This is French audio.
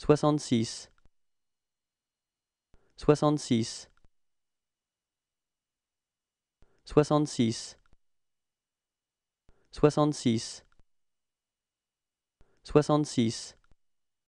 soixante-six soixante-six soixante-six soixante-six soixante-six